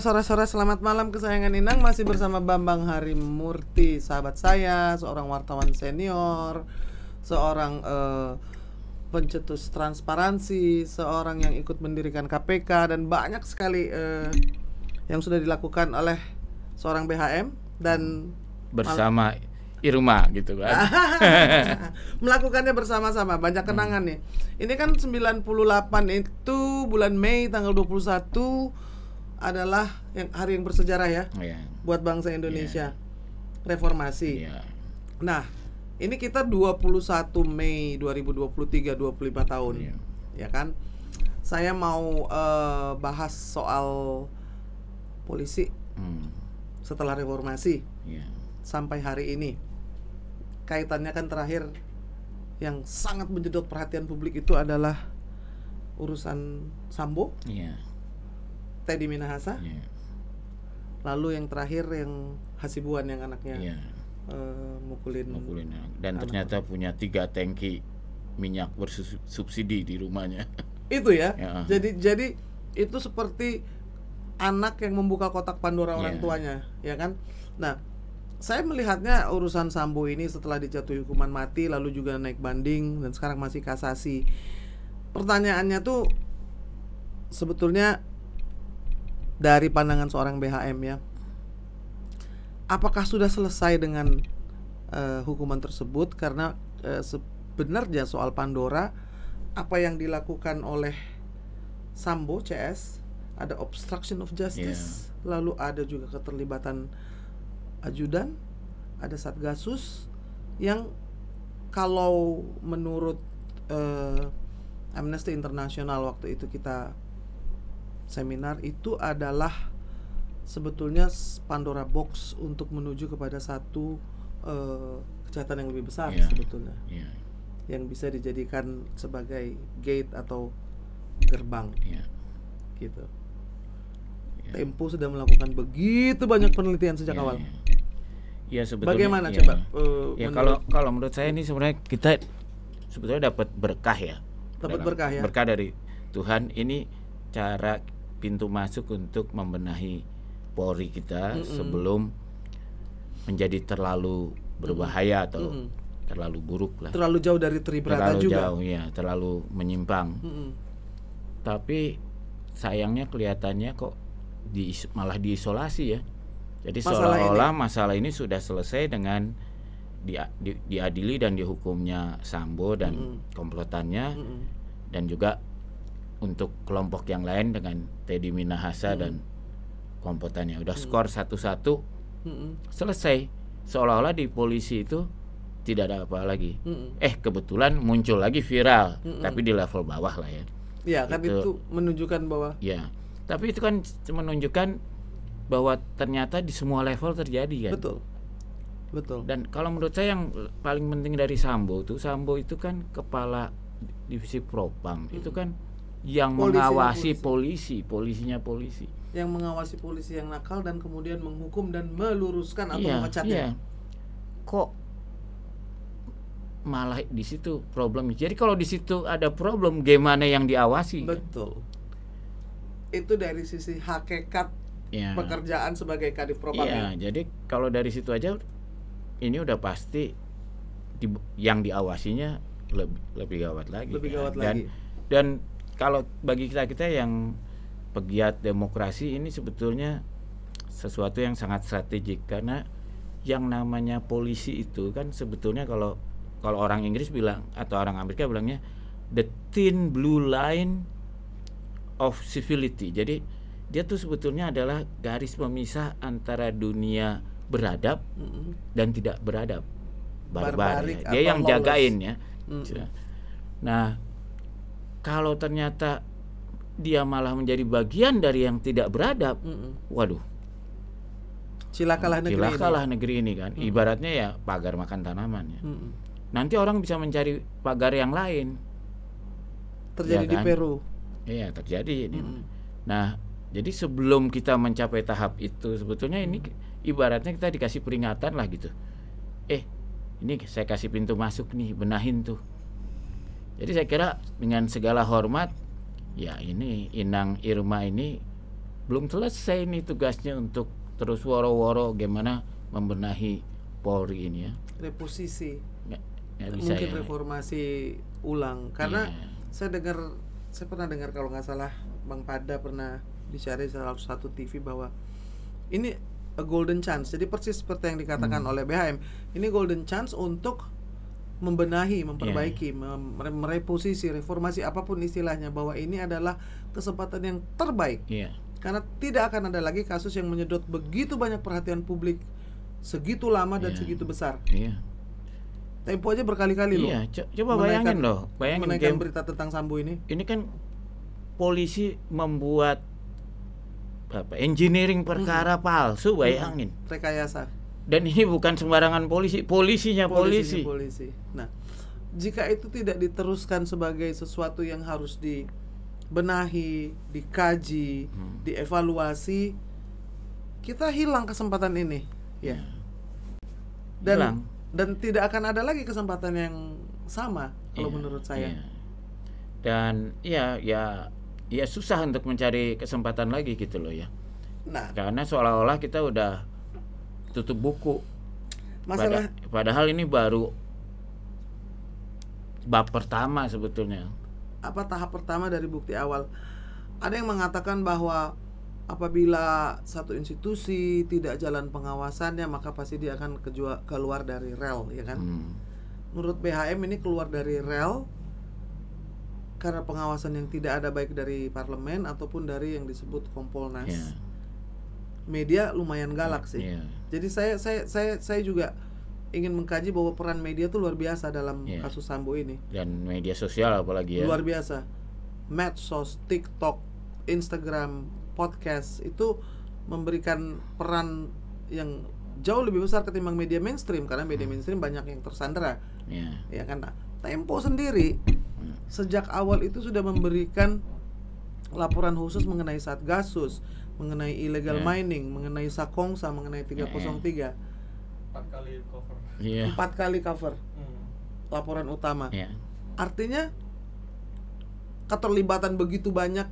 sore-sore selamat malam kesayangan Inang masih bersama Bambang Harimurti, sahabat saya, seorang wartawan senior, seorang uh, pencetus transparansi, seorang yang ikut mendirikan KPK dan banyak sekali uh, yang sudah dilakukan oleh seorang BHM dan bersama Irma gitu kan. Melakukannya bersama-sama, banyak kenangan hmm. nih. Ini kan 98 itu bulan Mei tanggal 21 adalah yang hari yang bersejarah ya yeah. buat bangsa Indonesia. Yeah. Reformasi. Yeah. Nah, ini kita 21 Mei 2023 25 tahun. Yeah. Ya kan? Saya mau uh, bahas soal polisi. mm. Setelah reformasi. Yeah. Sampai hari ini. Kaitannya kan terakhir yang sangat menjedot perhatian publik itu adalah urusan Sambo. Yeah Teddy Minahasa. Yeah. Lalu yang terakhir yang Hasibuan yang anaknya yeah. Iya. uh, mukulin. Mukulin dan anak. ternyata punya tiga tangki minyak bersubsidi di rumahnya. Itu ya. ya. Jadi jadi itu seperti anak yang membuka kotak Pandora orang iya. tuanya, ya kan? Nah, saya melihatnya urusan Sambo ini setelah dijatuhi hukuman mati lalu juga naik banding dan sekarang masih kasasi. Pertanyaannya tuh sebetulnya dari pandangan seorang BHM ya. Apakah sudah selesai dengan uh, hukuman tersebut karena uh, sebenarnya soal Pandora apa yang dilakukan oleh Sambo CS ada obstruction of justice, yeah. lalu ada juga keterlibatan ajudan, ada satgasus yang kalau menurut uh, Amnesty International waktu itu kita seminar itu adalah sebetulnya Pandora box untuk menuju kepada satu uh, kejahatan yang lebih besar yeah. sebetulnya. Yeah. Yang bisa dijadikan sebagai gate atau gerbang. Yeah. Gitu. Yeah. Tempo sudah melakukan begitu banyak penelitian sejak yeah, awal. Yeah. Ya iya, sebetulnya. Bagaimana iya. eh, ya, coba? Uh, ya kalau kalau menurut saya ini sebenarnya kita sebetulnya dapat berkah ya. Dapat berkah ya. Berkah dari Tuhan ini cara pintu masuk untuk membenahi Polri kita mm -mm. sebelum menjadi terlalu berbahaya mm -mm. atau mm -mm. terlalu buruk lah. Terlalu jauh dari Tribrata terlalu juga. Terlalu jauh ya, terlalu menyimpang. Mm -mm. Tapi sayangnya kelihatannya kok di, malah diisolasi ya. Jadi seolah-olah masalah ini sudah selesai dengan di, di, diadili dan dihukumnya Sambo dan mm -mm. komplotannya mm -mm. dan juga untuk kelompok yang lain dengan Teddy Minahasa hmm. dan kompotannya udah hmm. skor satu-satu hmm. selesai seolah-olah di polisi itu tidak ada apa lagi hmm. eh kebetulan muncul lagi viral hmm. tapi di level bawah lah ya ya tapi kan itu, itu menunjukkan bahwa ya tapi itu kan menunjukkan bahwa ternyata di semua level terjadi kan betul betul dan kalau menurut saya yang paling penting dari Sambo itu Sambo itu kan kepala divisi propam hmm. itu kan yang polisi mengawasi polisi. polisi, polisinya polisi. Yang mengawasi polisi yang nakal dan kemudian menghukum dan meluruskan atau iya, memecatnya. Iya. Kok malah di situ problemnya. Jadi kalau di situ ada problem, gimana yang diawasi? Betul. Itu dari sisi hakikat ya. pekerjaan sebagai kadif propam. Iya, jadi kalau dari situ aja ini udah pasti di, yang diawasinya lebih lebih gawat lagi. Lebih kan? gawat dan, lagi. Dan kalau bagi kita kita yang pegiat demokrasi ini sebetulnya sesuatu yang sangat strategik karena yang namanya polisi itu kan sebetulnya kalau kalau orang Inggris bilang atau orang Amerika bilangnya the thin blue line of civility. Jadi dia tuh sebetulnya adalah garis pemisah antara dunia beradab dan tidak beradab barbar. Dia yang jagain ya. Nah, kalau ternyata dia malah menjadi bagian dari yang tidak beradab, mm -mm. waduh. Cilakalah negeri Cilakalah ini. negeri ini kan. Mm -mm. Ibaratnya ya pagar makan tanaman ya. Mm -mm. Nanti orang bisa mencari pagar yang lain. Terjadi ya kan? di Peru. Iya, terjadi ini. Mm -mm. Nah, jadi sebelum kita mencapai tahap itu sebetulnya ini ibaratnya kita dikasih peringatan lah gitu. Eh, ini saya kasih pintu masuk nih, benahin tuh jadi saya kira dengan segala hormat ya ini Inang Irma ini belum selesai nih tugasnya untuk terus woro-woro gimana membenahi Polri ini ya. Reposisi. Nggak, nggak bisa Mungkin ya. reformasi ulang karena yeah. saya dengar saya pernah dengar kalau nggak salah Bang Pada pernah bicara di salah satu TV bahwa ini a golden chance. Jadi persis seperti yang dikatakan hmm. oleh BHM, ini golden chance untuk membenahi, iya. memperbaiki, yeah. Mem mereposisi, reformasi apapun istilahnya bahwa ini adalah kesempatan yang terbaik. Yeah. Karena tidak akan ada lagi kasus yang menyedot begitu banyak perhatian publik segitu lama dan yeah. segitu besar. Yeah. Tempo aja berkali-kali loh. Iya, coba bayangin loh, bayangin menaikkan game, berita tentang Sambo ini. Ini kan polisi membuat apa engineering perkara mm -hmm. palsu bayangin. Rekayasa dan ini bukan sembarangan polisi, polisinya polisi. polisi. Nah, jika itu tidak diteruskan sebagai sesuatu yang harus dibenahi, dikaji, hmm. dievaluasi, kita hilang kesempatan ini, ya. Hmm. Dan hilang. dan tidak akan ada lagi kesempatan yang sama kalau yeah, menurut saya. Yeah. Dan ya ya ya susah untuk mencari kesempatan lagi gitu loh ya. Nah, karena seolah-olah kita udah tutup buku. Masalah. Pada, padahal ini baru bab pertama sebetulnya. Apa tahap pertama dari bukti awal? Ada yang mengatakan bahwa apabila satu institusi tidak jalan pengawasannya maka pasti dia akan kejua, keluar dari rel ya kan hmm. menurut BHM ini keluar dari rel karena pengawasan yang tidak ada baik dari parlemen ataupun dari yang disebut kompolnas yeah media lumayan galak sih. Yeah. Jadi saya saya saya saya juga ingin mengkaji bahwa peran media itu luar biasa dalam yeah. kasus Sambo ini. Dan media sosial apalagi ya. Luar biasa. Medsos, TikTok, Instagram, podcast itu memberikan peran yang jauh lebih besar ketimbang media mainstream karena media hmm. mainstream banyak yang tersandera. Yeah. Ya iya kan. Nah, Tempo sendiri hmm. sejak awal itu sudah memberikan laporan khusus mengenai Satgasus mengenai illegal yeah. mining, mengenai Sakongsa, mengenai 303. Iya, yeah. Empat kali cover. Yeah. Empat kali cover. Mm. Laporan utama. Yeah. Artinya keterlibatan begitu banyak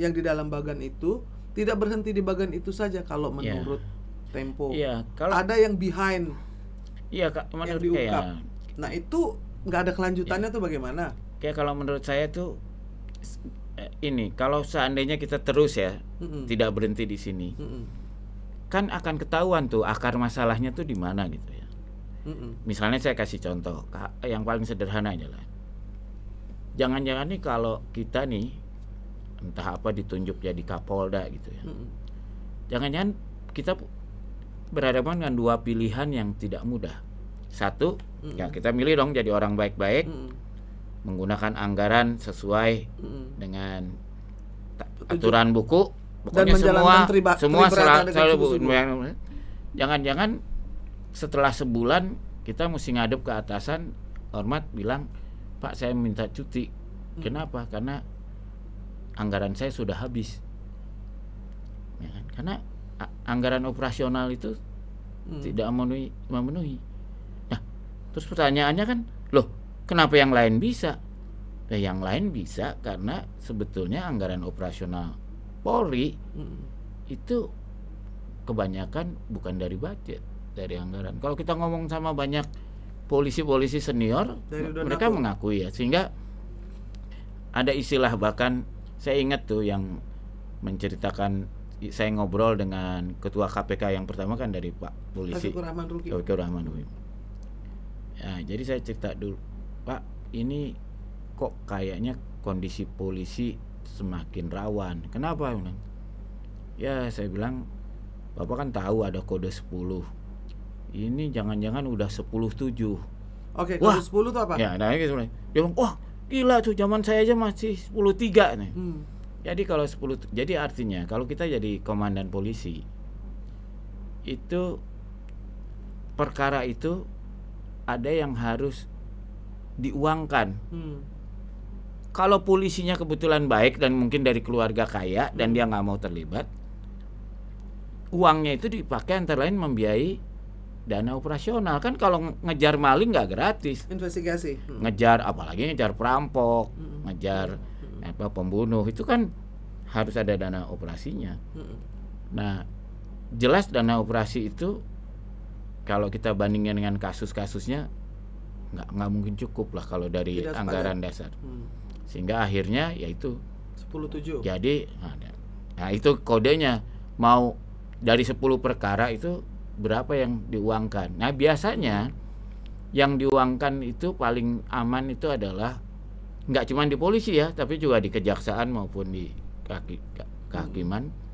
yang di dalam bagan itu tidak berhenti di bagan itu saja kalau iya. menurut yeah. Tempo. yeah, kalau ada yang behind. Iya, Kak, yang diungkap. Kayak, Nah, itu nggak ada kelanjutannya yeah. tuh bagaimana? Kayak kalau menurut saya tuh Eh, ini kalau seandainya kita terus ya mm hmm tidak berhenti di sini mm hmm kan akan ketahuan tuh akar masalahnya tuh di mana gitu ya mm hmm misalnya saya kasih contoh yang paling sederhana aja lah jangan-jangan nih kalau kita nih entah apa ditunjuk jadi kapolda gitu ya jangan-jangan kita berhadapan dengan dua pilihan yang tidak mudah satu mm hmm ya kita milih dong jadi orang baik-baik menggunakan anggaran sesuai hmm. dengan aturan buku pokoknya Dan semua triba, semua selalu jangan-jangan setelah sebulan kita mesti ngadep ke atasan hormat bilang pak saya minta cuti hmm. kenapa karena anggaran saya sudah habis ya kan? karena anggaran operasional itu hmm. tidak memenuhi memenuhi nah terus pertanyaannya kan loh Kenapa yang lain bisa? Nah, yang lain bisa karena sebetulnya anggaran operasional Polri hmm. itu kebanyakan bukan dari budget, dari anggaran. Kalau kita ngomong sama banyak polisi-polisi senior, dari mereka aku. mengakui ya. Sehingga ada istilah bahkan saya ingat tuh yang menceritakan saya ngobrol dengan ketua KPK yang pertama kan dari Pak Polisi. Taufikur Rahman Ruki. Rahman Ruki. Ya, jadi saya cerita dulu Pak ini kok kayaknya kondisi polisi semakin rawan kenapa ya saya bilang Bapak kan tahu ada kode 10 ini jangan-jangan udah 10 7 Oke, kode Wah. 10 itu apa? Ya, nah sebenarnya. Dia bilang, "Wah, gila tuh zaman saya aja masih 10 3 nih." Hmm. Jadi kalau 10 jadi artinya kalau kita jadi komandan polisi itu perkara itu ada yang harus diuangkan. Hmm. Kalau polisinya kebetulan baik dan mungkin dari keluarga kaya hmm. dan dia nggak mau terlibat, uangnya itu dipakai antara lain membiayai dana operasional kan kalau ngejar maling nggak gratis investigasi hmm. ngejar apalagi ngejar perampok hmm. ngejar hmm. apa pembunuh itu kan harus ada dana operasinya hmm. nah jelas dana operasi itu kalau kita bandingkan dengan kasus-kasusnya nggak nggak mungkin cukup lah kalau dari Tidak anggaran sepadan. dasar hmm. sehingga akhirnya yaitu sepuluh tujuh jadi nah, nah itu kodenya mau dari 10 perkara itu berapa yang diuangkan nah biasanya yang diuangkan itu paling aman itu adalah nggak cuma di polisi ya tapi juga di kejaksaan maupun di kaki, kehakiman hmm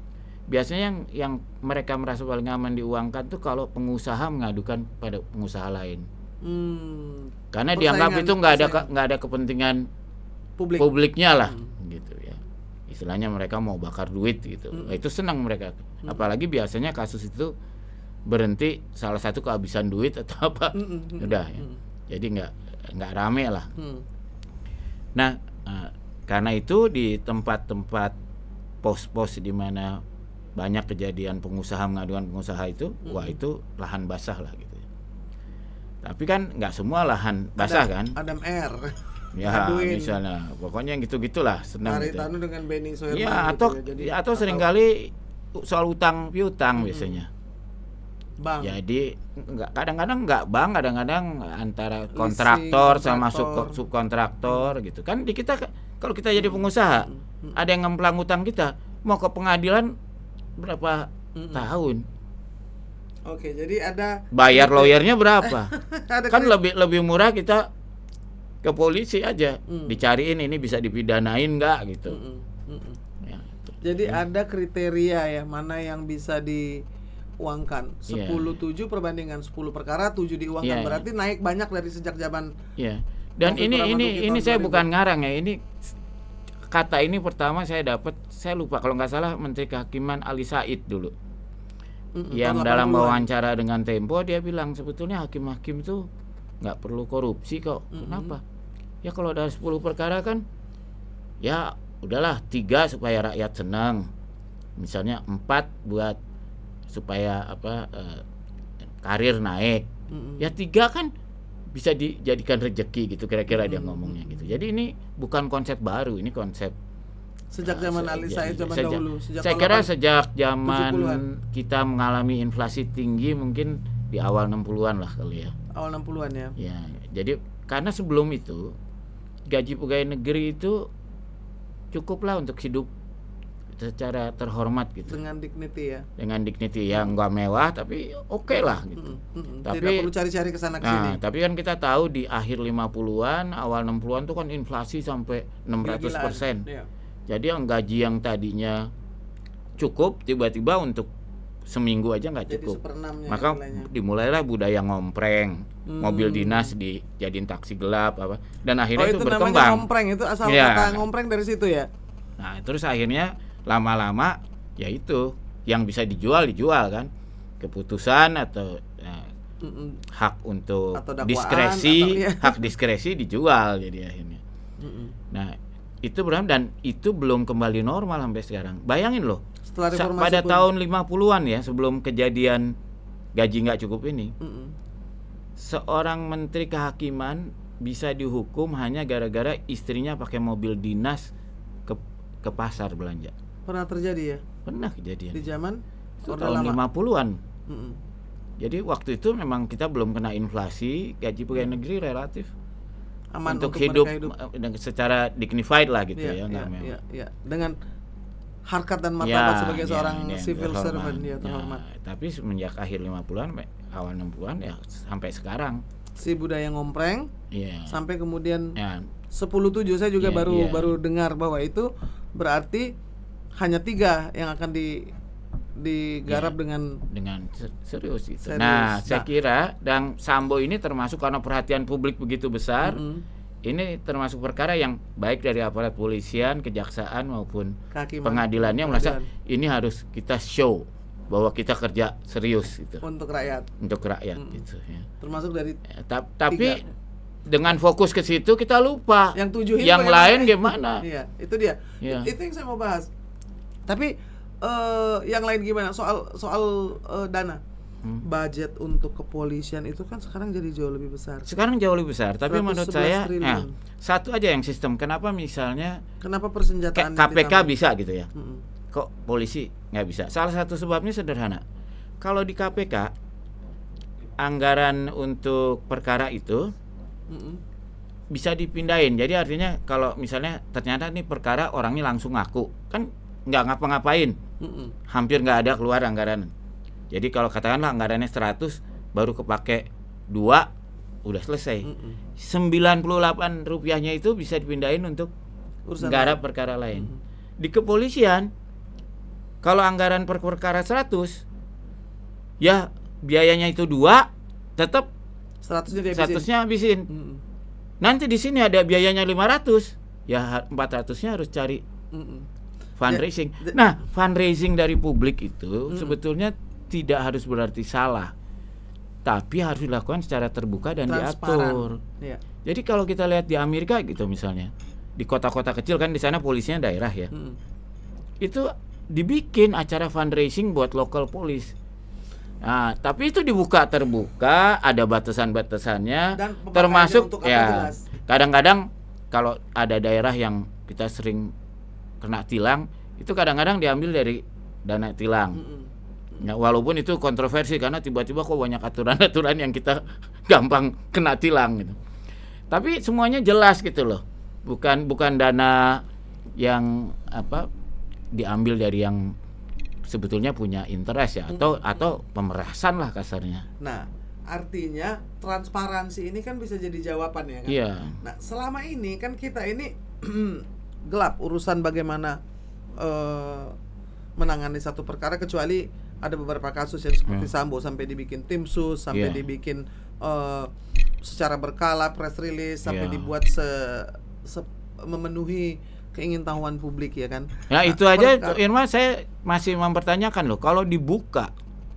biasanya yang yang mereka merasa paling aman diuangkan tuh kalau pengusaha mengadukan pada pengusaha lain. Hmm, Karena dianggap itu nggak ada nggak ada kepentingan publik. publiknya lah, hmm. gitu ya. Istilahnya mereka mau bakar duit gitu. Hmm. Nah, itu senang mereka. Hmm. Apalagi biasanya kasus itu berhenti salah satu kehabisan duit atau apa, hmm, hmm, hmm. udah ya. Hmm. Jadi nggak nggak rame lah. Hmm. Nah, uh, karena itu di tempat-tempat pos-pos di mana banyak kejadian pengusaha mengaduan pengusaha itu, hmm. wah itu lahan basah lah gitu tapi kan nggak semua lahan basah kan? Adam R. Ya, Aduin. misalnya. Pokoknya yang gitu-gitulah senang gitu. Ya. Tanu dengan Benny Soeharman. Ya, atau gitu ya. Jadi, atau seringkali soal utang piutang hmm. biasanya. Bang. Jadi nggak kadang-kadang nggak bang, kadang-kadang antara kontraktor Leasing, sama sub subkontraktor hmm. gitu. Kan di kita kalau kita jadi hmm. pengusaha, hmm. ada yang ngemplang utang kita, mau ke pengadilan berapa hmm. tahun? Oke, jadi ada bayar gitu. lawyernya berapa? ada kan lebih lebih murah kita ke polisi aja hmm. dicariin ini bisa dipidanain nggak gitu. Hmm. Hmm. hmm, hmm. Ya, gitu. Jadi ya. ada kriteria ya mana yang bisa diuangkan. Ya. uangkan tujuh yeah. perbandingan 10 perkara 7 diuangkan yeah, ya. berarti naik banyak dari sejak zaman yeah. dan ini ini ini saya bukan ngarang ya ini kata ini pertama saya dapat saya lupa kalau nggak salah Menteri Kehakiman Ali Said dulu yang dalam wawancara dengan Tempo dia bilang sebetulnya hakim-hakim tuh nggak perlu korupsi kok. Mm -hmm. Kenapa? Ya kalau ada 10 perkara kan ya udahlah tiga supaya rakyat senang. Misalnya empat buat supaya apa eh, karir naik. Mm -hmm. Ya tiga kan bisa dijadikan rejeki gitu kira-kira mm -hmm. dia ngomongnya gitu. Jadi ini bukan konsep baru, ini konsep Sejak nah, zaman Ali saya zaman sejak, dahulu. Sejak saya kira sejak zaman kita mengalami inflasi tinggi mungkin di awal 60-an lah kali ya. Awal 60-an ya. Ya, jadi karena sebelum itu gaji pegawai negeri itu cukuplah untuk hidup secara terhormat gitu. Dengan dignity ya. Dengan dignity ya enggak mewah tapi oke okay lah gitu. Hmm, hmm, tapi tidak perlu cari-cari ke sana Nah, tapi kan kita tahu di akhir 50-an, awal 60-an tuh kan inflasi sampai 600%. ratus persen. Iya. Jadi yang gaji yang tadinya cukup tiba-tiba untuk seminggu aja nggak cukup. Maka nilainya. dimulailah budaya ngompreng, hmm. mobil dinas dijadiin taksi gelap apa dan oh, akhirnya oh, itu, itu berkembang. ngompreng itu asal ya. kata ngompreng dari situ ya. Nah, terus akhirnya lama-lama ya itu yang bisa dijual dijual kan. Keputusan atau ya, hak untuk atau dakwaan, diskresi, atau, ya. hak diskresi dijual jadi akhirnya. Mm Nah, itu Bram dan itu belum kembali normal sampai sekarang. Bayangin loh. Setelah pada pun. tahun 50-an ya sebelum kejadian gaji nggak cukup ini. Mm -mm. Seorang menteri kehakiman bisa dihukum hanya gara-gara istrinya pakai mobil dinas ke ke pasar belanja. Pernah terjadi ya? Pernah kejadian. Di zaman tahun lima 50-an. Jadi waktu itu memang kita belum kena inflasi, gaji pegawai negeri relatif aman untuk, untuk hidup, hidup eh, secara dignified lah gitu yeah, ya, yeah, yeah, yeah. dengan harkat dan martabat yeah, sebagai yeah, seorang yeah, civil yeah, servant ya, ya terhormat. Yeah, tapi semenjak akhir 50-an awal 60-an ya sampai sekarang si budaya ngompreng yeah. sampai kemudian yeah. Ya. 10-7 saya juga yeah, baru yeah. baru dengar bahwa itu berarti hanya tiga yang akan di digarap ya, dengan dengan serius itu. Serius. Nah, nah, saya kira dan Sambo ini termasuk karena perhatian publik begitu besar, mm -hmm. ini termasuk perkara yang baik dari aparat polisian, kejaksaan maupun pengadilannya merasa ini harus kita show bahwa kita kerja serius gitu. Untuk rakyat. Untuk rakyat mm -hmm. gitu ya. Termasuk dari ya, Ta tapi tiga dengan fokus ke situ kita lupa yang tujuh yang lain gimana iya itu dia ya. itu yang saya mau bahas tapi uh, yang lain gimana soal soal uh, dana? Hmm. budget untuk kepolisian itu kan sekarang jadi jauh lebih besar. Sekarang jauh lebih besar, tapi menurut saya ya, satu aja yang sistem. Kenapa misalnya kenapa persenjataan KPK bisa gitu ya? Hmm. Kok polisi nggak bisa? Salah satu sebabnya sederhana. Kalau di KPK anggaran untuk perkara itu hmm. bisa dipindahin. Jadi artinya kalau misalnya ternyata ini perkara orangnya langsung ngaku, kan nggak ngapa-ngapain Mm-mm. hampir nggak ada keluar anggaran. Jadi kalau katakanlah anggarannya 100 baru kepake 2 udah selesai. Mm-mm. 98 rupiahnya itu bisa dipindahin untuk Urusan negara perkara lain. mm hmm Di kepolisian kalau anggaran per perkara 100 ya biayanya itu 2 tetap 100-nya habisin. habisin. Mm-mm. Nanti di sini ada biayanya 500 ya 400-nya harus cari Mm-mm fundraising. Nah, fundraising dari publik itu hmm. sebetulnya tidak harus berarti salah, tapi harus dilakukan secara terbuka dan diatur. Ya. Jadi kalau kita lihat di Amerika gitu misalnya, di kota-kota kecil kan di sana polisinya daerah ya, hmm. itu dibikin acara fundraising buat lokal polis. Nah, tapi itu dibuka terbuka, ada batasan-batasannya, termasuk ya kadang-kadang kalau ada daerah yang kita sering kena tilang itu kadang-kadang diambil dari dana tilang. Ya, walaupun itu kontroversi karena tiba-tiba kok banyak aturan-aturan yang kita gampang kena tilang gitu. Tapi semuanya jelas gitu loh. Bukan bukan dana yang apa diambil dari yang sebetulnya punya interest ya atau atau pemerasan lah kasarnya. Nah, artinya transparansi ini kan bisa jadi jawaban ya kan. Iya. Nah, selama ini kan kita ini eh, gelap urusan bagaimana uh, menangani satu perkara kecuali ada beberapa kasus yang seperti ya. Sambo sampai dibikin tim sus sampai yeah. dibikin uh, secara berkala press release sampai yeah. dibuat se, se memenuhi keingintahuan publik ya kan. Ya nah, itu aja perkara. Irma saya masih mempertanyakan loh kalau dibuka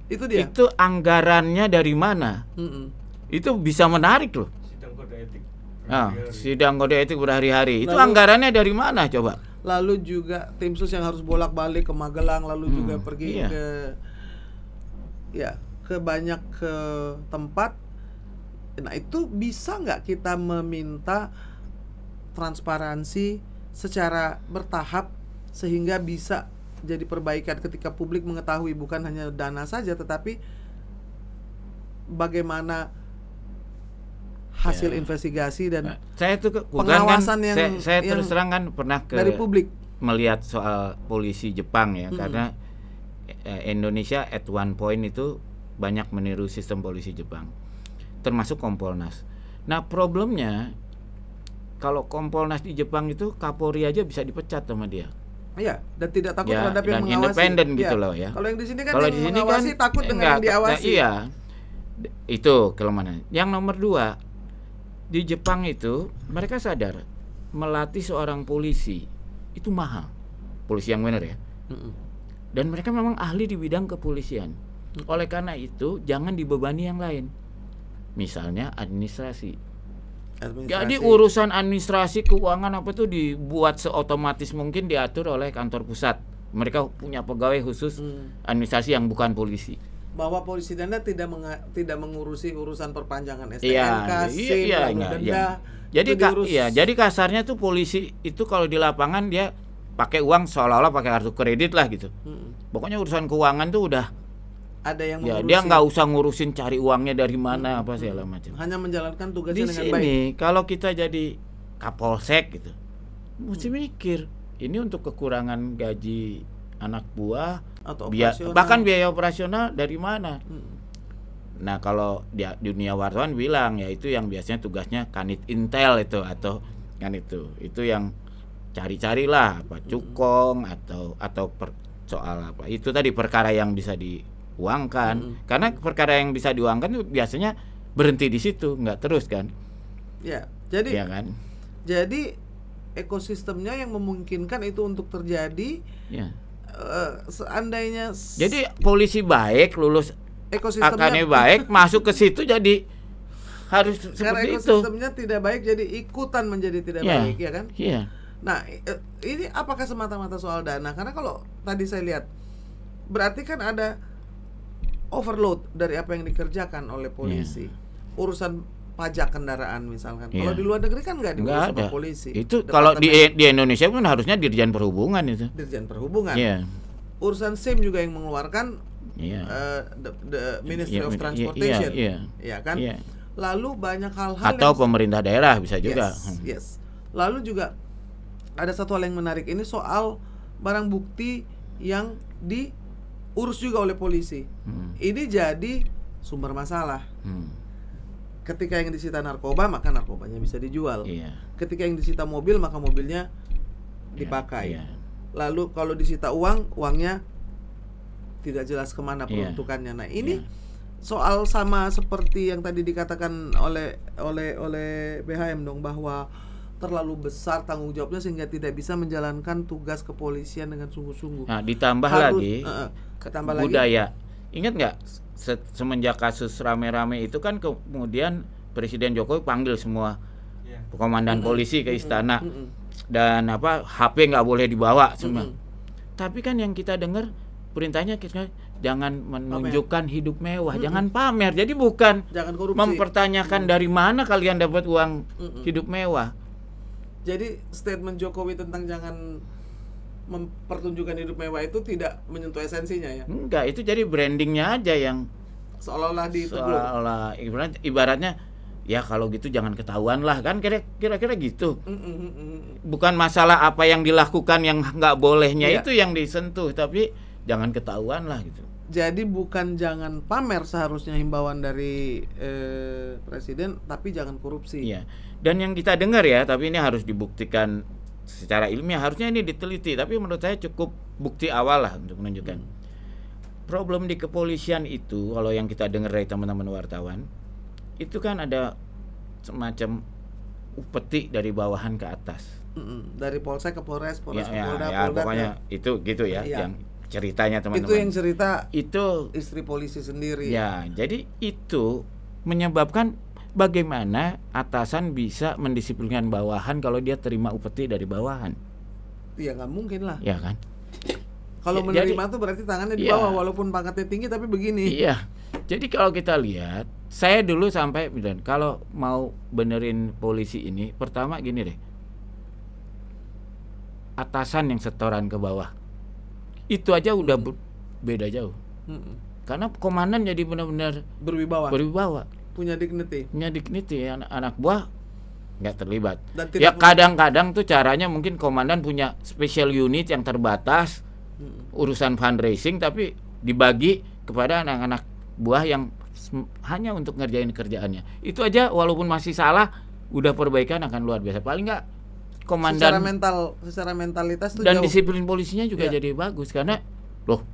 itu dia itu anggarannya dari mana? Mm -mm. Itu bisa menarik loh. Nah, sidang kode etik berhari-hari. Itu lalu, anggarannya dari mana coba? Lalu juga tim sus yang harus bolak-balik ke Magelang, lalu hmm, juga pergi iya. ke ya ke banyak ke tempat. Nah, itu bisa nggak kita meminta transparansi secara bertahap sehingga bisa jadi perbaikan ketika publik mengetahui bukan hanya dana saja tetapi bagaimana hasil ya. investigasi dan nah, saya tuh kan, pengawasan kan, yang saya, saya yang terus terang kan pernah ke dari publik melihat soal polisi Jepang ya hmm. karena eh, Indonesia at one point itu banyak meniru sistem polisi Jepang termasuk Kompolnas. Nah, problemnya kalau Kompolnas di Jepang itu Kapolri aja bisa dipecat sama dia. Iya, dan tidak takut ya, terhadap yang mengawasi. independen ya. loh ya. Kalau yang di sini kan kalau di sini kan, takut dengan enggak, yang diawasi. Nah, iya. Itu kelemahan. Yang nomor dua, di Jepang itu mereka sadar melatih seorang polisi itu mahal. Polisi yang benar ya. Dan mereka memang ahli di bidang kepolisian. Oleh karena itu jangan dibebani yang lain. Misalnya administrasi. Administrasi. Jadi urusan administrasi keuangan apa itu dibuat seotomatis mungkin diatur oleh kantor pusat. Mereka punya pegawai khusus mm. administrasi yang bukan polisi bahwa polisi denda tidak meng tidak mengurusi urusan perpanjangan STNK, iya, SIM, iya, iya, iya denda. Iya. Jadi ka, iya, jadi kasarnya tuh polisi itu kalau di lapangan dia pakai uang seolah-olah pakai kartu kredit lah gitu. Hmm. Pokoknya urusan keuangan tuh udah ada yang ya, dia nggak usah ngurusin cari uangnya dari mana hmm. apa segala macam. Hanya menjalankan tugasnya di dengan sini, baik. Kalau kita jadi kapolsek gitu, mesti hmm. mikir ini untuk kekurangan gaji anak buah atau operasional. bahkan biaya operasional dari mana? Hmm. Nah kalau dia dunia wartawan bilang ya itu yang biasanya tugasnya kanit intel itu atau kan itu itu yang cari-carilah apa hmm. cukong hmm. atau atau per, soal apa itu tadi perkara yang bisa diuangkan hmm. karena perkara yang bisa diuangkan itu biasanya berhenti di situ nggak terus kan ya jadi ya kan jadi ekosistemnya yang memungkinkan itu untuk terjadi ya Eh, seandainya jadi polisi baik lulus akannya baik masuk ke situ jadi harus Karena itu ekosistemnya tidak baik jadi ikutan menjadi tidak yeah. baik ya kan? Iya. Yeah. Nah, eh, ini apakah semata-mata soal dana? Karena kalau tadi saya lihat berarti kan ada overload dari apa yang dikerjakan oleh polisi. Yeah. Urusan pajak kendaraan misalkan. Kalau iya. di luar negeri kan nggak diurus sama ada. polisi. Itu kalau di e- di Indonesia pun harusnya Dirjen Perhubungan itu. Dirjen Perhubungan. Iya. Urusan SIM juga yang mengeluarkan iya. uh, the, the Ministry iya, of iya, Transportation. Iya, iya. Ya kan? Iya. Lalu banyak hal-hal atau yang... pemerintah daerah bisa juga. Yes, hmm. yes. Lalu juga ada satu hal yang menarik ini soal barang bukti yang diurus juga oleh polisi. Hmm. Ini jadi sumber masalah. Hmm Ketika yang disita narkoba, maka narkobanya bisa dijual. yeah. Ketika yang disita mobil, maka mobilnya iya, dipakai. Yeah. Lalu kalau disita uang, uangnya tidak jelas kemana iya. peruntukannya. Nah ini iya. soal sama seperti yang tadi dikatakan oleh oleh oleh BHM dong bahwa terlalu besar tanggung jawabnya sehingga tidak bisa menjalankan tugas kepolisian dengan sungguh-sungguh. Nah, ditambah Harus, lagi uh, ditambah budaya lagi, Ingat nggak semenjak kasus rame-rame itu kan kemudian Presiden Jokowi panggil semua yeah. komandan polisi ke istana dan apa HP nggak boleh dibawa semua. Tapi kan yang kita dengar perintahnya kita jangan menunjukkan pamer. hidup mewah, mm -hmm. jangan pamer. Jadi bukan jangan korupsi. mempertanyakan mm dari mana kalian dapat uang mm -hmm. hidup mewah. Jadi statement Jokowi tentang jangan mempertunjukkan hidup mewah itu tidak menyentuh esensinya ya? Enggak, itu jadi brandingnya aja yang seolah-olah di Seolah ibaratnya ya kalau gitu jangan ketahuan lah kan kira-kira gitu. Mm mm, mm, mm -mm. Bukan masalah apa yang dilakukan yang nggak bolehnya iya. itu yang disentuh, tapi jangan ketahuan lah gitu. Jadi bukan jangan pamer seharusnya himbauan dari eh, presiden, tapi jangan korupsi. Iya. Dan yang kita dengar ya, tapi ini harus dibuktikan secara ilmiah harusnya ini diteliti tapi menurut saya cukup bukti awal lah untuk menunjukkan hmm. problem di kepolisian itu kalau yang kita dengar dari teman-teman wartawan itu kan ada semacam upeti dari bawahan ke atas dari polsek ke polres polres ya, ke polda ya, ya polda pokoknya ke... itu gitu ya, ya. yang ceritanya teman-teman itu yang cerita itu istri polisi sendiri ya jadi itu menyebabkan bagaimana atasan bisa mendisiplinkan bawahan kalau dia terima upeti dari bawahan? Iya nggak mungkin lah. Ya kan. Kalau ya, menerima jadi, tuh berarti tangannya di iya. bawah ya, walaupun pangkatnya tinggi tapi begini. Iya. Jadi kalau kita lihat, saya dulu sampai dan kalau mau benerin polisi ini, pertama gini deh. Atasan yang setoran ke bawah. Itu aja udah hmm. beda jauh. Hmm. Karena komandan jadi benar-benar berwibawa. Berwibawa punya dignity punya dignity ya. anak, anak buah nggak terlibat ya kadang-kadang tuh caranya mungkin komandan punya special unit yang terbatas urusan fundraising tapi dibagi kepada anak-anak buah yang hanya untuk ngerjain kerjaannya itu aja walaupun masih salah udah perbaikan akan luar biasa paling nggak komandan secara mental secara mentalitas tuh dan jauh. disiplin polisinya juga ya. jadi bagus karena loh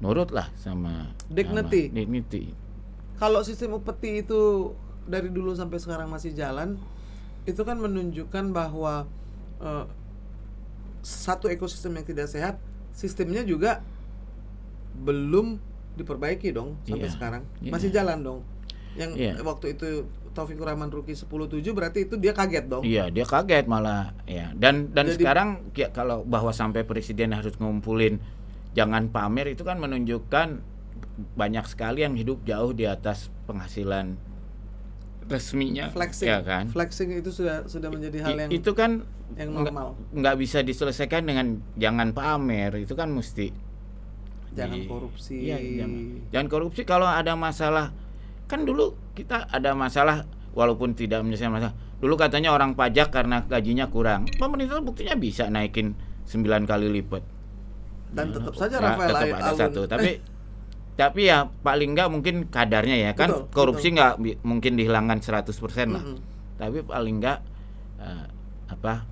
nurut lah sama dignity sama dignity kalau sistem upeti itu dari dulu sampai sekarang masih jalan itu kan menunjukkan bahwa uh, satu ekosistem yang tidak sehat sistemnya juga belum diperbaiki dong sampai yeah. sekarang yeah. masih jalan dong yang yeah. waktu itu Taufik Rahman Ruki 107 berarti itu dia kaget dong. Iya, dia kaget malah ya. Dan dan Jadi, sekarang ya, kalau bahwa sampai presiden harus ngumpulin jangan pamer itu kan menunjukkan banyak sekali yang hidup jauh di atas penghasilan resminya flexing, ya kan flexing itu sudah sudah menjadi hal yang itu kan yang normal nggak bisa diselesaikan dengan jangan pamer itu kan mesti jangan di, korupsi ya, jangan, jangan korupsi kalau ada masalah kan dulu kita ada masalah walaupun tidak menyelesaikan masalah dulu katanya orang pajak karena gajinya kurang pemerintah buktinya bisa naikin 9 kali lipat dan iya. tetap saja nah, Rafael tetap ada satu tapi eh, tapi ya paling nggak mungkin kadarnya ya kan betul, korupsi nggak mungkin dihilangkan 100% lah mm -hmm. tapi paling nggak uh, apa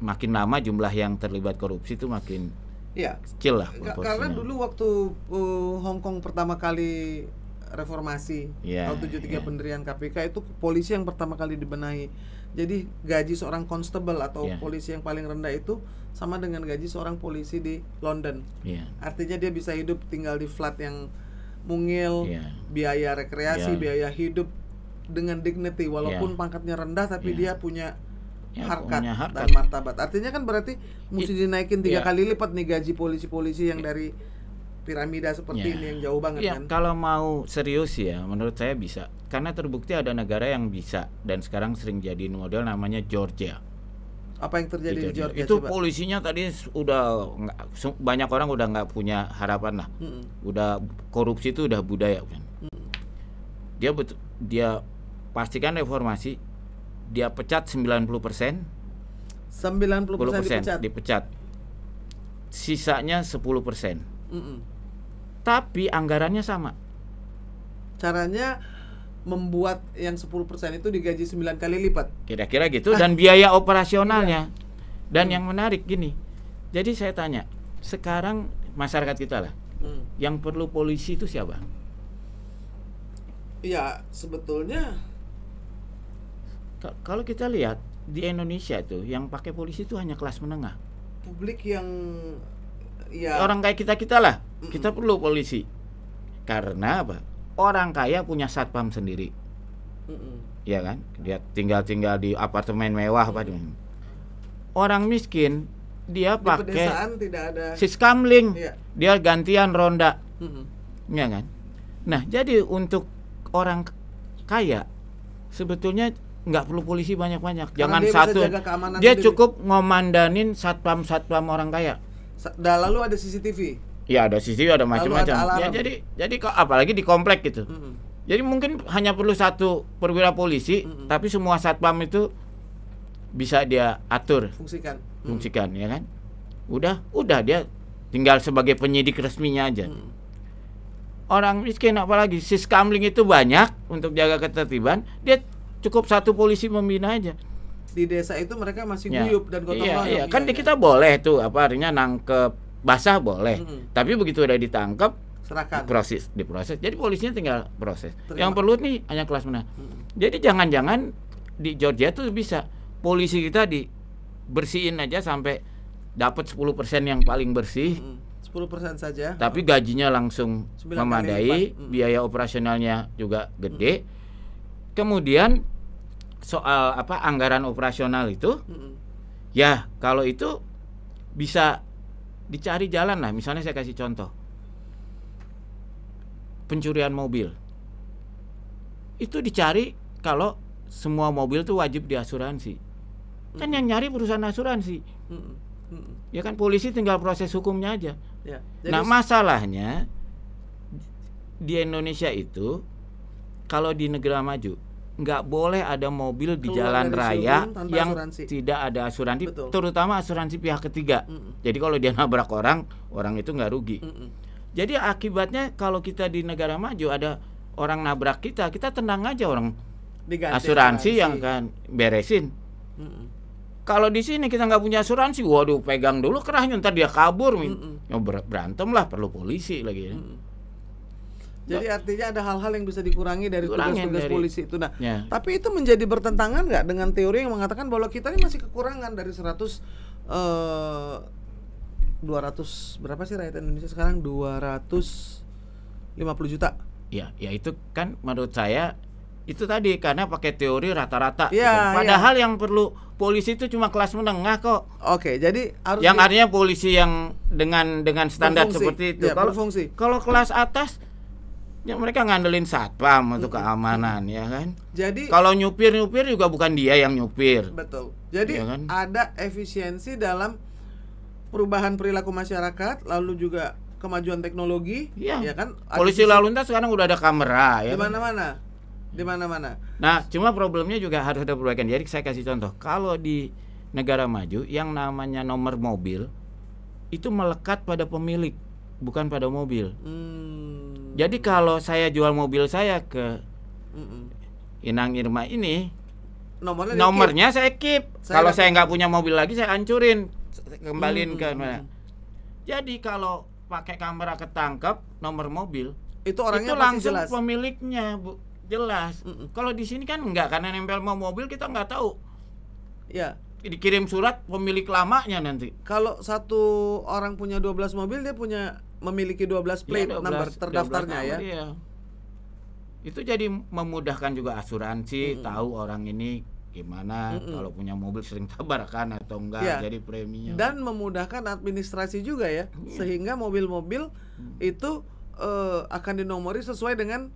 makin lama jumlah yang terlibat korupsi itu makin ya. kecil lah karena dulu waktu uh, Hong Kong pertama kali reformasi yeah, tahun 73 yeah. Iya. pendirian KPK itu polisi yang pertama kali dibenahi jadi gaji seorang constable atau yeah. polisi yang paling rendah itu sama dengan gaji seorang polisi di London. Yeah. Artinya dia bisa hidup tinggal di flat yang mungil, yeah. biaya rekreasi, yeah. biaya hidup dengan dignity walaupun yeah. pangkatnya rendah tapi yeah. dia punya ya, harkat, harkat dan martabat. Artinya kan berarti mesti dinaikin tiga ya. kali lipat nih gaji polisi-polisi yang dari piramida seperti yeah. ini yang jauh banget ya, kan. Kalau mau serius ya, menurut saya bisa. Karena terbukti ada negara yang bisa dan sekarang sering jadi model namanya Georgia. Apa yang terjadi di Georgia? itu coba? polisinya tadi udah banyak orang udah nggak punya harapan lah. Hmm. Udah korupsi itu udah budaya kan. Hmm. Dia betul, dia pastikan reformasi dia pecat 90%. 90% persen dipecat. Dipecat. Sisanya 10%. Mm -mm tapi anggarannya sama. Caranya membuat yang 10% itu digaji 9 kali lipat. Kira-kira gitu dan biaya iya. operasionalnya. Dan hmm. yang menarik gini. Jadi saya tanya, sekarang masyarakat kita lah. Hmm. Yang perlu polisi itu siapa? Ya, sebetulnya K kalau kita lihat di Indonesia itu yang pakai polisi itu hanya kelas menengah. Publik yang ya. orang kayak kita kita lah mm -mm. kita perlu polisi karena apa orang kaya punya satpam sendiri mm ya kan dia tinggal tinggal di apartemen mewah apa mm orang miskin dia di pakai tidak ada siskamling ya. dia gantian ronda mm ya kan nah jadi untuk orang kaya sebetulnya nggak perlu polisi banyak-banyak. Jangan dia satu. Dia sendiri. cukup ngomandanin satpam-satpam orang kaya. Dan lalu ada CCTV. Iya ada CCTV ada macam-macam. Ya jadi jadi kok apalagi di komplek gitu. Mm -hmm. Jadi mungkin hanya perlu satu perwira polisi, mm -hmm. tapi semua satpam itu bisa dia atur. Fungsikan. Mm. Fungsikan ya kan. Udah udah dia tinggal sebagai penyidik resminya aja. Mm. Orang miskin apalagi siskamling itu banyak untuk jaga ketertiban, dia cukup satu polisi membina aja di desa itu mereka masih ya. dan gotong iya, royong. Iya, Kan di kita boleh tuh apa artinya nangkep basah boleh. Mm -hmm. Tapi begitu udah ditangkap serahkan proses diproses jadi polisinya tinggal proses Terima. yang perlu nih hanya kelas menengah hmm. jadi jangan-jangan di Georgia tuh bisa polisi kita dibersihin aja sampai dapat 10% yang paling bersih hmm. 10% saja tapi gajinya langsung memadai hmm. biaya operasionalnya juga gede kemudian soal apa anggaran operasional itu hmm. ya kalau itu bisa dicari jalan lah misalnya saya kasih contoh pencurian mobil itu dicari kalau semua mobil itu wajib diasuransi hmm. kan yang nyari perusahaan asuransi mm Hmm. ya kan polisi tinggal proses hukumnya aja ya, jadi nah masalahnya di Indonesia itu kalau di negara maju nggak boleh ada mobil di jalan raya yang asuransi. tidak ada asuransi, Betul. terutama asuransi pihak ketiga. Mm -mm. Jadi kalau dia nabrak orang, orang itu nggak rugi. Mm -mm. Jadi akibatnya kalau kita di negara maju ada orang nabrak kita, kita tenang aja orang Diganti asuransi, asuransi yang kan beresin. Mm -mm. Kalau di sini kita nggak punya asuransi, waduh pegang dulu kerahnya ntar dia kabur, mm -mm. berantem lah perlu polisi lagi. Mm -mm jadi artinya ada hal-hal yang bisa dikurangi dari tugas-tugas polisi itu. Nah, ya. tapi itu menjadi bertentangan nggak dengan teori yang mengatakan bahwa kita ini masih kekurangan dari 100 uh, 200 berapa sih rakyat Indonesia sekarang 250 juta? Ya, ya itu kan menurut saya itu tadi karena pakai teori rata-rata. Ya, gitu. Ya. Padahal ya. yang perlu polisi itu cuma kelas menengah kok. Oke, jadi harus yang artinya polisi yang dengan dengan standar berfungsi. seperti itu. Ya, kalau kalau kelas atas Ya mereka ngandelin satpam untuk keamanan ya kan. Jadi kalau nyupir nyupir juga bukan dia yang nyupir. Betul. Jadi ya kan? ada efisiensi dalam perubahan perilaku masyarakat, lalu juga kemajuan teknologi. Iya ya kan. Polisi lalu lintas sekarang udah ada kamera ya. Di kan? mana-mana. Di mana-mana. Nah cuma problemnya juga harus ada perbaikan. Jadi saya kasih contoh. Kalau di negara maju yang namanya nomor mobil itu melekat pada pemilik bukan pada mobil. Hmm. Jadi kalau saya jual mobil saya ke mm Inang Irma ini, nomornya, nomornya saya keep. Saya kalau saya nggak punya mobil lagi saya hancurin, kembaliin hmm. ke mana. Jadi kalau pakai kamera ketangkep nomor mobil, itu orangnya itu langsung jelas. pemiliknya, Bu. Jelas. mm Kalau di sini kan nggak karena nempel mau mobil kita nggak tahu. Ya dikirim surat pemilik lamanya nanti. Kalau satu orang punya 12 mobil dia punya memiliki 12 iya, plate ya, 12, number terdaftarnya ya. Iya. Itu jadi memudahkan juga asuransi, mm -hmm. tahu orang ini gimana mm -hmm. kalau punya mobil sering tabrakan atau enggak ya. jadi preminya dan memudahkan administrasi juga ya mm. sehingga mobil-mobil mm. itu uh, akan dinomori sesuai dengan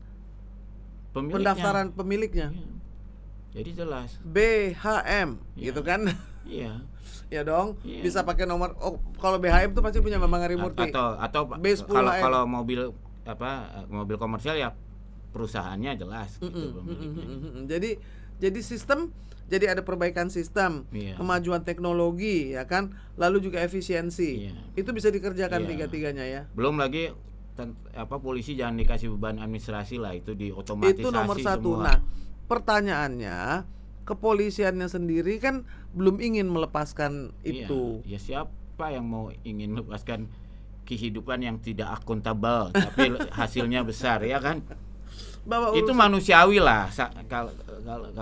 pemiliknya. pendaftaran pemiliknya ya. jadi jelas BHM ya. gitu kan iya ya dong yeah. bisa pakai nomor oh kalau BHM tuh pasti punya Bambang Harimurti atau atau kalau ya. kalau mobil apa mobil komersial ya perusahaannya jelas mm -mm, gitu mm -mm, jadi jadi sistem jadi ada perbaikan sistem yeah. kemajuan teknologi ya kan lalu juga efisiensi yeah. itu bisa dikerjakan yeah. tiga-tiganya ya belum lagi apa polisi jangan dikasih beban administrasi lah itu di diotomatisasi itu nomor satu semua. nah pertanyaannya kepolisiannya sendiri kan belum ingin melepaskan iya, itu. Ya siapa yang mau ingin melepaskan kehidupan yang tidak akuntabel tapi hasilnya besar ya kan? Bahwa urusan, itu manusiawi lah. Kalau,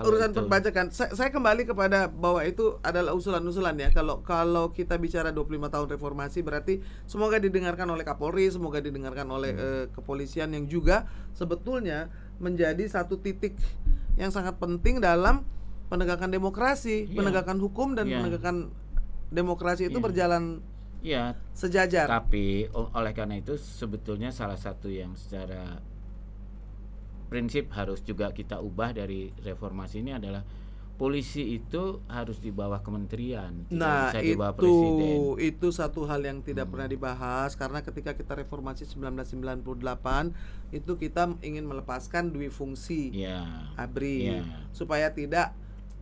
urusan itu. Saya, saya kembali kepada bahwa itu adalah usulan-usulan ya. Kalau kalau kita bicara 25 tahun reformasi berarti semoga didengarkan oleh Kapolri, semoga didengarkan oleh hmm. eh, kepolisian yang juga sebetulnya menjadi satu titik yang sangat penting dalam penegakan demokrasi, yeah. penegakan hukum dan yeah. penegakan demokrasi itu yeah. berjalan yeah. sejajar. Tapi oleh karena itu sebetulnya salah satu yang secara prinsip harus juga kita ubah dari reformasi ini adalah polisi itu harus di bawah kementerian, tidak nah, bisa di bawah itu, presiden. itu satu hal yang tidak hmm. pernah dibahas karena ketika kita reformasi 1998 itu kita ingin melepaskan dwi fungsi yeah. ABRI yeah. supaya tidak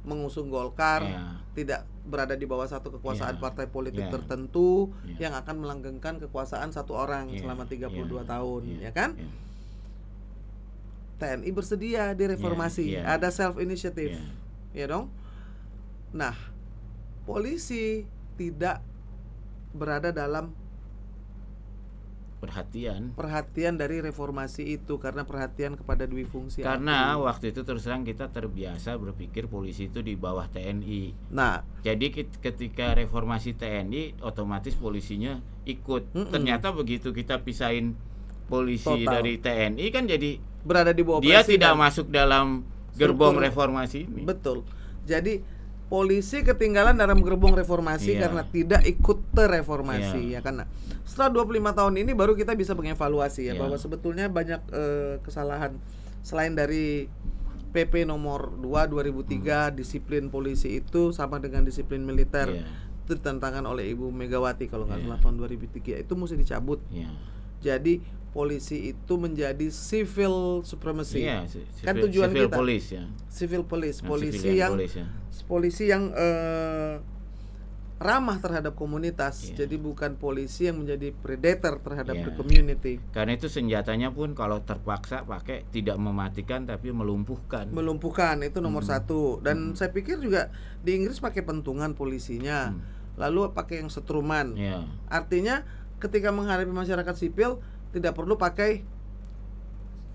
mengusung Golkar, yeah. tidak berada di bawah satu kekuasaan yeah. partai politik yeah. tertentu yeah. yang akan melanggengkan kekuasaan satu orang yeah. selama 32 iya. yeah. Iya. tahun, yeah. ya kan? Yeah. TNI bersedia direformasi, yeah. yeah. ada self initiative. Yeah. Ya dong. Nah, polisi tidak berada dalam perhatian perhatian dari reformasi itu karena perhatian kepada dwi fungsi karena aku. waktu itu terus terang kita terbiasa berpikir polisi itu di bawah TNI nah jadi ketika reformasi TNI otomatis polisinya ikut mm -mm. ternyata begitu kita pisahin polisi Total. dari TNI kan jadi berada di bawah dia tidak masuk dalam gerbong Struktur. reformasi ini betul jadi polisi ketinggalan dalam gerbong reformasi yeah. karena tidak ikut terreformasi yeah. ya karena setelah 25 tahun ini baru kita bisa mengevaluasi ya yeah. bahwa sebetulnya banyak uh, kesalahan selain dari PP nomor 2 2003 hmm. disiplin polisi itu sama dengan disiplin militer yeah. itu oleh Ibu Megawati kalau nggak yeah. salah tahun 2003 itu mesti dicabut. Yeah. Jadi polisi itu menjadi civil supremacy. Iya, kan tujuan civil kita. Police, ya. Civil police, nah, polisi yang police, ya. polisi yang eh, ramah terhadap komunitas. Iya. Jadi bukan polisi yang menjadi predator terhadap iya. community. Karena itu senjatanya pun kalau terpaksa pakai tidak mematikan tapi melumpuhkan. Melumpuhkan itu nomor hmm. satu. Dan hmm. saya pikir juga di Inggris pakai pentungan polisinya. Hmm. Lalu pakai yang setruman. Iya. Artinya ketika menghadapi masyarakat sipil tidak perlu pakai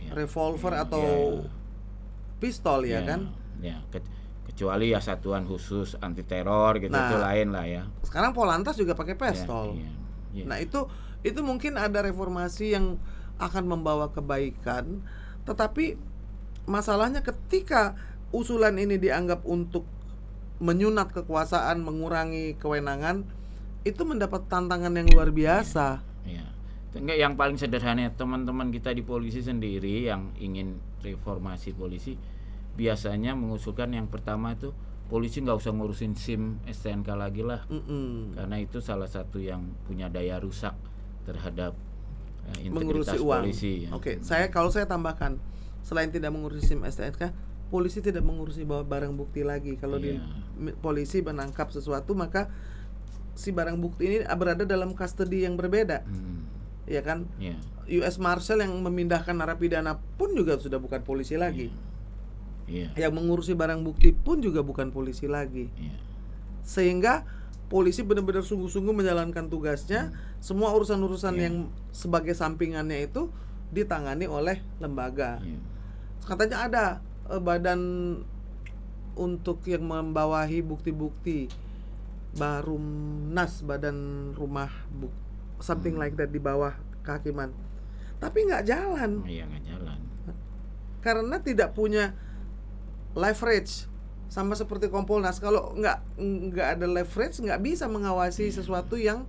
ya. revolver ya, atau ya. pistol ya, ya kan? Ya, kecuali ya satuan khusus anti teror gitu nah, itu lain lah ya. Sekarang Polantas juga pakai ya, pistol. Ya, ya, ya. Nah, itu itu mungkin ada reformasi yang akan membawa kebaikan, tetapi masalahnya ketika usulan ini dianggap untuk menyunat kekuasaan, mengurangi kewenangan, itu mendapat tantangan yang luar biasa. Ya, ya. Enggak yang paling sederhana teman-teman kita di polisi sendiri yang ingin reformasi polisi biasanya mengusulkan yang pertama itu polisi nggak usah ngurusin SIM STNK lagi lah mm -mm. karena itu salah satu yang punya daya rusak terhadap uh, integritas uang. polisi. Ya. Oke, okay. saya kalau saya tambahkan selain tidak mengurusi SIM STNK, polisi tidak mengurusi bawa barang bukti lagi. Kalau yeah. di iya. polisi menangkap sesuatu maka si barang bukti ini berada dalam custody yang berbeda. Hmm ya kan? Yeah. US Marshal yang memindahkan narapidana pun juga sudah bukan polisi iya. lagi. Yeah. Yeah. Yang mengurusi barang bukti pun juga bukan polisi lagi. Yeah. Sehingga polisi benar-benar sungguh-sungguh menjalankan tugasnya, hmm. semua urusan-urusan yeah. yang sebagai sampingannya itu ditangani oleh lembaga. Yeah. Katanya ada eh, badan untuk yang membawahi bukti-bukti Barumnas Badan Rumah Bukti something hmm. like that di bawah kehakiman tapi nggak jalan iya nggak jalan karena tidak punya leverage sama seperti Kompolnas kalau nggak nggak ada leverage nggak bisa mengawasi hmm. sesuatu yang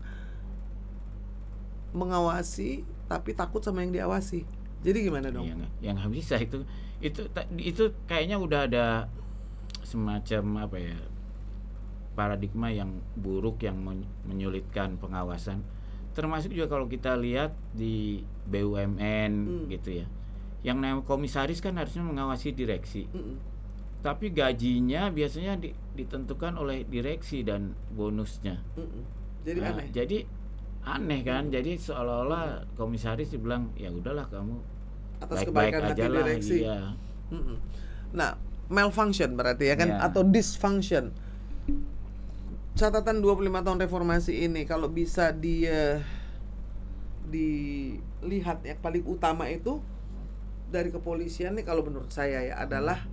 mengawasi tapi takut sama yang diawasi jadi gimana dong yang yang nggak bisa itu itu itu kayaknya udah ada semacam apa ya paradigma yang buruk yang menyulitkan pengawasan termasuk juga kalau kita lihat di BUMN hmm. gitu ya yang namanya komisaris kan harusnya mengawasi direksi hmm. tapi gajinya biasanya di, ditentukan oleh direksi dan bonusnya hmm. jadi nah, aneh jadi aneh kan hmm. jadi seolah-olah komisaris dibilang ya udahlah kamu atas baik-baik kebaikan hati direksi iya. hmm. nah malfunction berarti ya kan ya. atau dysfunction catatan 25 tahun reformasi ini kalau bisa dia dilihat yang paling utama itu dari kepolisian nih kalau menurut saya ya adalah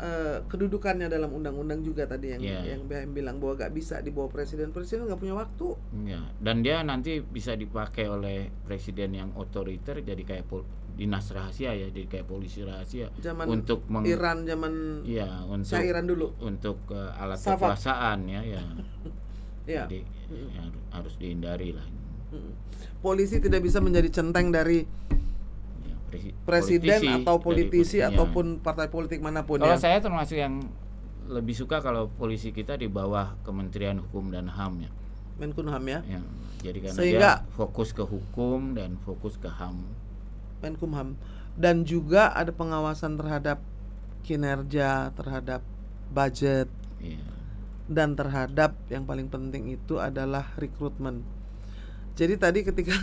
uh, kedudukannya dalam undang-undang juga tadi yang yeah. yang BM bilang bahwa gak bisa dibawa presiden presiden nggak punya waktu yeah. dan dia nanti bisa dipakai oleh presiden yang otoriter jadi kayak dinas rahasia ya di kayak polisi rahasia zaman untuk mengiran zaman ya untuk cairan dulu untuk uh, alat Safat. kekuasaan ya ya iya. jadi ya, harus dihindari lah polisi tidak bisa menjadi centeng dari ya, presi, presiden politisi, atau politisi ataupun partai politik manapun kalau ya. saya termasuk yang lebih suka kalau polisi kita di bawah Kementerian Hukum dan HAM ya Menkumham ya, ya jadi karena Sehingga, dia fokus ke hukum dan fokus ke HAM Menkumham dan juga ada pengawasan terhadap kinerja terhadap budget iya. dan terhadap yang paling penting itu adalah rekrutmen jadi tadi ketika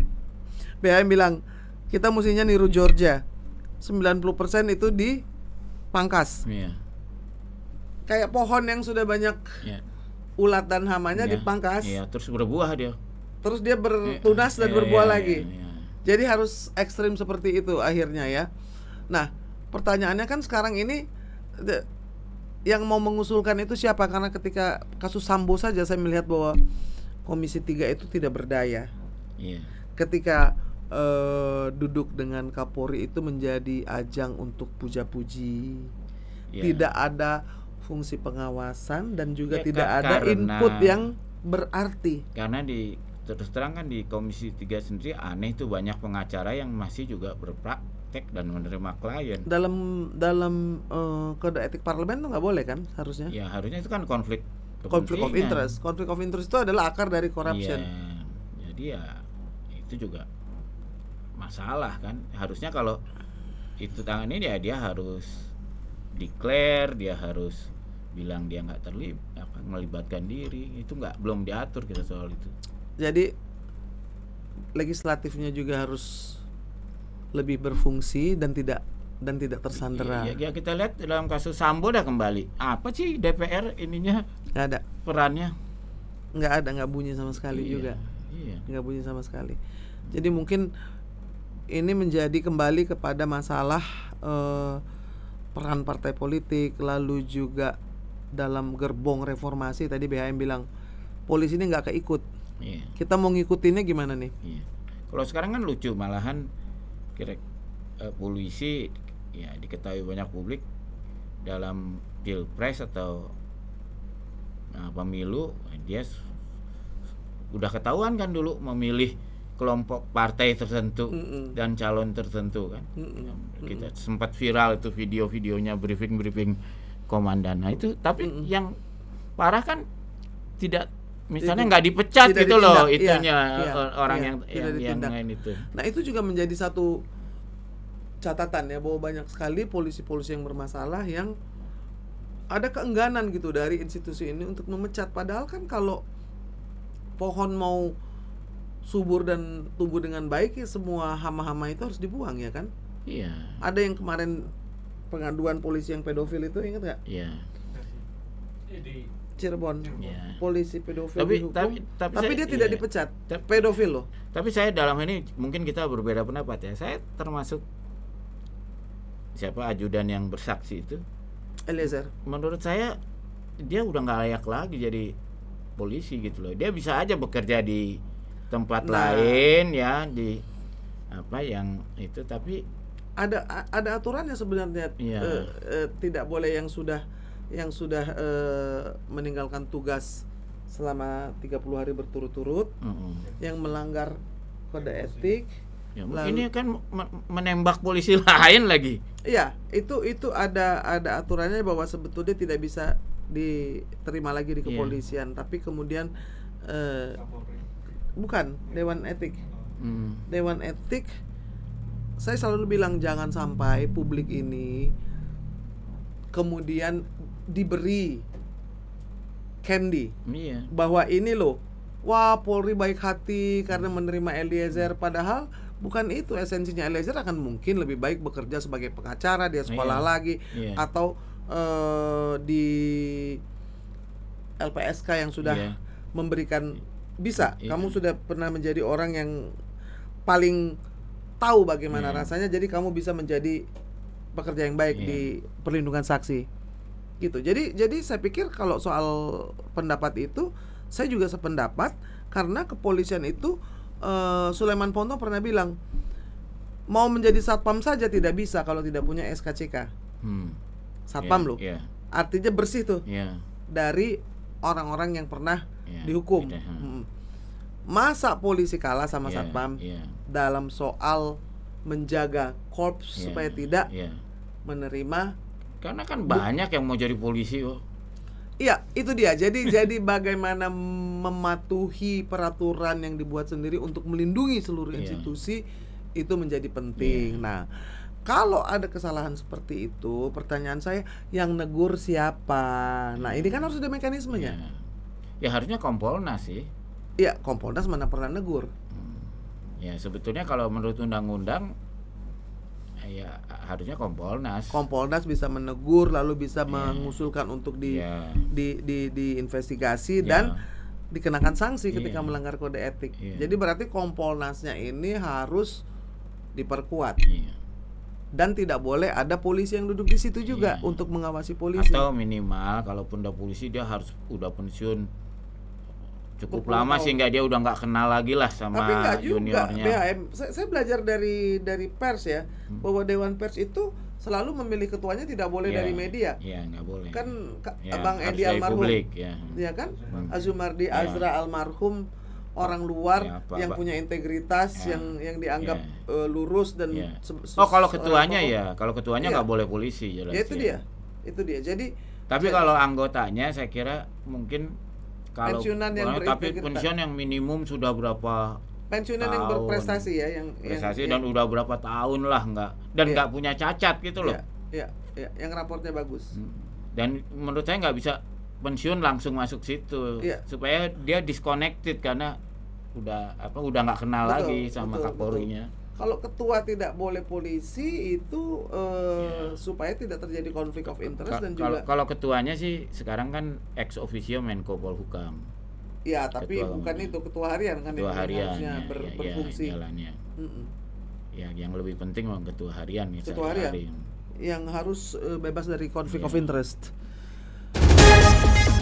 BM bilang kita mestinya niru Georgia 90% itu di pangkas yeah. kayak pohon yang sudah banyak yeah. ulat dan hamanya yeah. dipangkas iya. yeah. terus berbuah dia terus dia iya. bertunas yeah. dan yeah. berbuah yeah. lagi yeah. Yeah jadi harus ekstrim seperti itu akhirnya ya. Nah, pertanyaannya kan sekarang ini yang mau mengusulkan itu siapa? Karena ketika kasus Sambo saja saya melihat bahwa Komisi 3 itu tidak berdaya. Iya. Ketika uh, duduk dengan Kapolri itu menjadi ajang untuk puja-puji. Iya. Tidak ada fungsi pengawasan dan juga ya, tidak ada input yang berarti. Karena di terus terang kan di Komisi 3 sendiri aneh tuh banyak pengacara yang masih juga berpraktek dan menerima klien. Dalam dalam uh, kode etik parlemen tuh nggak boleh kan harusnya? Ya harusnya itu kan konflik. Konflik of interest. Konflik of interest itu adalah akar dari korupsi Ya, jadi ya itu juga masalah kan. Harusnya kalau itu tangannya ya dia harus declare, dia harus bilang dia nggak terlibat melibatkan diri itu nggak belum diatur kita soal itu jadi legislatifnya juga harus lebih berfungsi dan tidak dan tidak tersandera. Ya, ya kita lihat dalam kasus Sambo dah kembali. Apa sih DPR ininya? Gak ada perannya. Nggak ada, nggak bunyi sama sekali iya, juga. Iya. Nggak bunyi sama sekali. Jadi mungkin ini menjadi kembali kepada masalah eh, peran partai politik, lalu juga dalam gerbong reformasi tadi BHM bilang polisi ini nggak keikut Yeah. Kita mau ngikutinnya gimana nih? Yeah. Kalau sekarang kan lucu malahan kira uh, polisi ya diketahui banyak publik dalam pilpres atau uh, pemilu dia udah ketahuan kan dulu memilih kelompok partai tertentu mm -mm. dan calon tertentu kan mm -mm. kita mm -mm. sempat viral itu video-videonya briefing-briefing komandan nah itu tapi mm -mm. yang parah kan tidak misalnya nggak dipecat tidak gitu ditindak. loh iya, itunya ya, orang ya, yang yang, yang itu. Nah itu juga menjadi satu catatan ya bahwa banyak sekali polisi-polisi yang bermasalah yang ada keengganan gitu dari institusi ini untuk memecat padahal kan kalau pohon mau subur dan tumbuh dengan baik ya semua hama-hama itu harus dibuang ya kan? Iya. Ada yang kemarin pengaduan polisi yang pedofil itu ingat nggak? Iya. Cirebon. Yeah. Polisi pedofil tapi, dihukum. Tapi, tapi, tapi saya, dia tidak iya. dipecat. Tapi, pedofil loh. Tapi saya dalam ini mungkin kita berbeda pendapat ya. Saya termasuk siapa ajudan yang bersaksi itu? Eliezer. Menurut saya dia udah nggak layak lagi jadi polisi gitu loh. Dia bisa aja bekerja di tempat nah, lain ya di apa yang itu tapi ada ada aturannya sebenarnya ya. eh, eh, tidak boleh yang sudah yang sudah e, meninggalkan tugas selama 30 hari berturut-turut mm -hmm. yang melanggar kode etik ya, lalu, ini kan menembak polisi lain lagi iya itu itu ada ada aturannya bahwa sebetulnya tidak bisa diterima lagi di iya. kepolisian yeah. tapi kemudian e, bukan dewan etik mm. dewan etik saya selalu bilang jangan sampai publik ini kemudian diberi candy iya. bahwa ini loh wah Polri baik hati karena menerima Eliezer padahal bukan itu esensinya Eliezer akan mungkin lebih baik bekerja sebagai pengacara dia sekolah iya. lagi iya. atau uh, di LPSK yang sudah iya. memberikan bisa iya. kamu sudah pernah menjadi orang yang paling tahu bagaimana iya. rasanya jadi kamu bisa menjadi pekerja yang baik yeah. di iya. perlindungan saksi gitu jadi jadi saya pikir kalau soal pendapat itu saya juga sependapat karena kepolisian itu uh, Sulaiman Ponto pernah bilang mau menjadi satpam saja tidak bisa kalau tidak punya SKCK hmm. satpam yeah, loh yeah. artinya bersih tuh yeah. dari orang-orang yang pernah yeah, dihukum yeah. Hmm. masa polisi kalah sama yeah, satpam yeah. dalam soal menjaga korps yeah. supaya tidak yeah. menerima karena kan banyak yang mau jadi polisi oh Iya, itu dia. Jadi jadi bagaimana mematuhi peraturan yang dibuat sendiri untuk melindungi seluruh yeah. institusi itu menjadi penting. Yeah. Nah, kalau ada kesalahan seperti itu, pertanyaan saya yang negur siapa? Nah, ini kan harus ada mekanismenya. Yeah. Ya harusnya Kompolnas sih. Iya, Kompolnas mana pernah negur? Ya sebetulnya kalau menurut undang-undang ya harusnya Kompolnas. Kompolnas bisa menegur lalu bisa yeah. mengusulkan untuk di, yeah. di di diinvestigasi yeah. dan dikenakan sanksi ya. ketika melanggar kode etik. Ya. Jadi berarti Kompolnasnya ini harus diperkuat. Ya. Dan tidak boleh ada polisi yang duduk di situ juga untuk mengawasi polisi. Atau minimal kalaupun ada polisi dia harus udah pensiun cukup lama tahun. sehingga dia udah nggak kenal lagi lah sama Tapi juga, juniornya. BHM, saya, saya belajar dari dari pers ya hmm. bahwa dewan pers itu selalu memilih ketuanya tidak boleh yeah. dari media. Iya, yeah, nggak boleh. Kan yeah, abang Edi almarhum. Publik, yeah. Iya kan? hmm. Azumardi yeah. Azra almarhum orang luar ya, apa, yang punya integritas ya. yang yang dianggap ya. lurus dan ya. oh kalau ketuanya eh, ya kalau ketuanya iya. nggak ya. boleh polisi jelas ya itu ya. dia itu dia jadi tapi kalau anggotanya saya kira mungkin kalau pensiunan yang kurang, tapi pensiun yang minimum sudah berapa pensiunan tahun. yang berprestasi ya yang prestasi yang, dan yang, udah berapa tahun lah nggak dan iya. nggak iya. punya cacat gitu loh iya, iya, iya, yang raportnya bagus hmm. dan menurut saya nggak bisa pensiun langsung masuk situ iya. supaya dia disconnected karena udah apa udah nggak kenal betul, lagi sama kapolrinya kalau ketua tidak boleh polisi itu uh, eh, yeah. supaya tidak terjadi konflik of interest Ka dan kalau, juga kalau ketuanya sih sekarang kan ex officio Menko Polhukam. Ya, tapi ketua bukan itu ketua harian kan ketua harian, ya, ya, ber, ya, berfungsi. Ya, jalannya. Mm -mm. ya, yang lebih penting memang ketua harian ya, Ketua harian yang harus uh, bebas dari konflik yeah. of iya. interest.